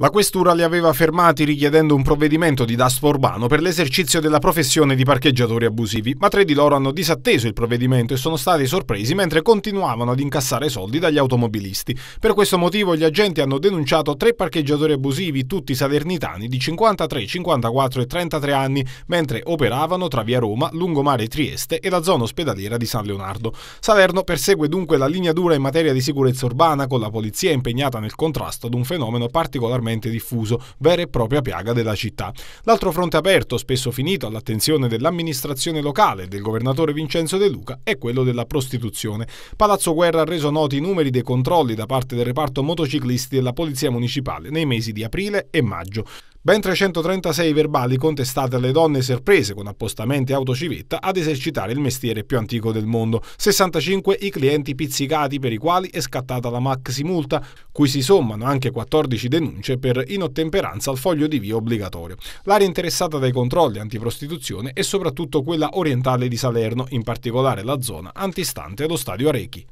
La questura li aveva fermati richiedendo un provvedimento di daspo urbano per l'esercizio della professione di parcheggiatori abusivi, ma tre di loro hanno disatteso il provvedimento e sono stati sorpresi mentre continuavano ad incassare soldi dagli automobilisti. Per questo motivo gli agenti hanno denunciato tre parcheggiatori abusivi, tutti salernitani, di 53, 54 e 33 anni, mentre operavano tra via Roma, lungomare Trieste e la zona ospedaliera di San Leonardo. Salerno persegue dunque la linea dura in materia di sicurezza urbana, con la polizia impegnata nel contrasto ad un fenomeno particolarmente particolarmente diffuso, vera e propria piaga della città. L'altro fronte aperto, spesso finito all'attenzione dell'amministrazione locale e del governatore Vincenzo De Luca, è quello della prostituzione. Palazzo Guerra ha reso noti i numeri dei controlli da parte del reparto motociclisti della Polizia Municipale nei mesi di aprile e maggio. Ben 336 verbali contestati alle donne sorprese con appostamenti autocivetta ad esercitare il mestiere più antico del mondo, 65 i clienti pizzicati per i quali è scattata la maxi multa, cui si sommano anche 14 denunce per inottemperanza al foglio di via obbligatorio. L'area interessata dai controlli antiprostituzione è soprattutto quella orientale di Salerno, in particolare la zona antistante allo stadio Arechi.